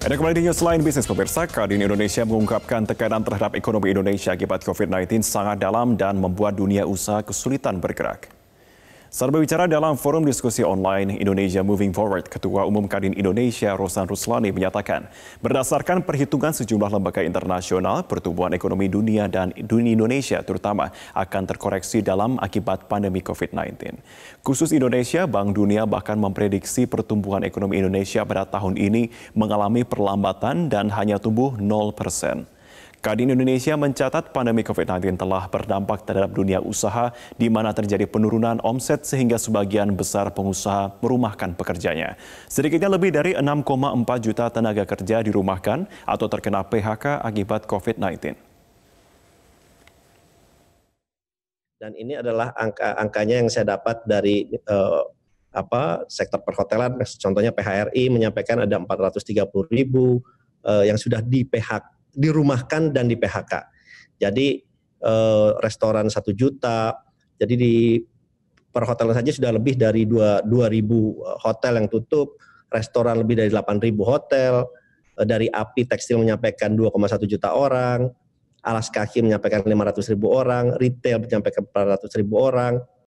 Ada kembali di news lain bisnis pemirsa, kali Indonesia mengungkapkan tekanan terhadap ekonomi Indonesia akibat COVID-19 sangat dalam dan membuat dunia usaha kesulitan bergerak. Berbicara dalam forum diskusi online Indonesia Moving Forward, Ketua Umum Kadin Indonesia Rosan Ruslani menyatakan, berdasarkan perhitungan sejumlah lembaga internasional, pertumbuhan ekonomi dunia dan dunia Indonesia terutama akan terkoreksi dalam akibat pandemi COVID-19. Khusus Indonesia, Bank Dunia bahkan memprediksi pertumbuhan ekonomi Indonesia pada tahun ini mengalami perlambatan dan hanya tumbuh 0 persen. Kadin Indonesia mencatat pandemi COVID-19 telah berdampak terhadap dunia usaha di mana terjadi penurunan omset sehingga sebagian besar pengusaha merumahkan pekerjanya. Sedikitnya lebih dari 6,4 juta tenaga kerja dirumahkan atau terkena PHK akibat COVID-19. Dan ini adalah angka-angkanya yang saya dapat dari uh, apa sektor perhotelan, contohnya PHRI menyampaikan ada 430 ribu uh, yang sudah di PHK dirumahkan dan di PHK. Jadi eh, restoran satu juta, jadi di perhotelan saja sudah lebih dari dua ribu eh, hotel yang tutup, restoran lebih dari delapan ribu hotel, eh, dari API tekstil menyampaikan 2,1 juta orang, alas kaki menyampaikan lima ratus ribu orang, retail menyampaikan empat ratus ribu orang,